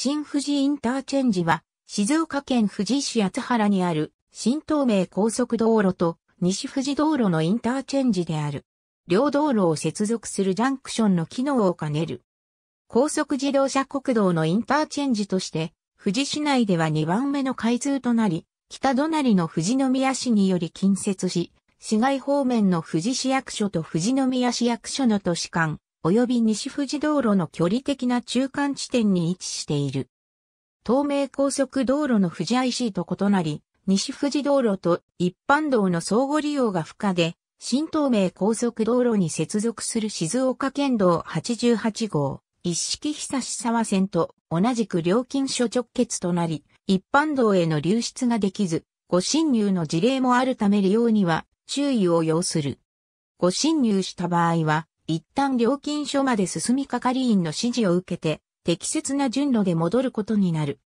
新富士インターチェンジは、静岡県富士市八原にある新東名高速道路と西富士道路のインターチェンジである。両道路を接続するジャンクションの機能を兼ねる。高速自動車国道のインターチェンジとして、富士市内では2番目の開通となり、北隣の富士宮市により近接し、市外方面の富士市役所と富士宮市役所の都市間、及び西富士道路の距離的な中間地点に位置している。東名高速道路の富士 IC と異なり、西富士道路と一般道の相互利用が不可で、新東名高速道路に接続する静岡県道88号、一式久し沢線と同じく料金所直結となり、一般道への流出ができず、ご侵入の事例もあるため利用には注意を要する。ご侵入した場合は、一旦料金所まで進み係員の指示を受けて、適切な順路で戻ることになる。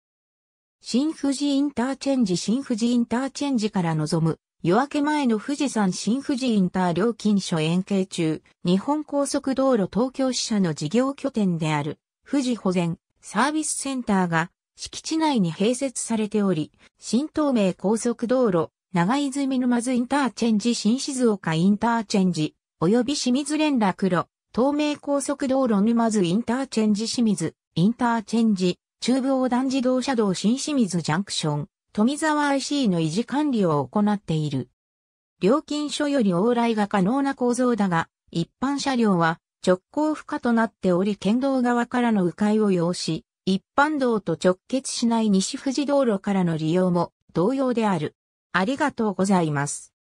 新富士インターチェンジ新富士インターチェンジから望む夜明け前の富士山新富士インター料金所円形中、日本高速道路東京支社の事業拠点である、富士保全サービスセンターが敷地内に併設されており、新東名高速道路、長泉沼津インターチェンジ新静岡インターチェンジ、及び清水連絡路、東名高速道路沼津インターチェンジ清水、インターチェンジ、中部横断自動車道新清水ジャンクション、富沢 IC の維持管理を行っている。料金所より往来が可能な構造だが、一般車両は直行不可となっており県道側からの迂回を要し、一般道と直結しない西富士道路からの利用も同様である。ありがとうございます。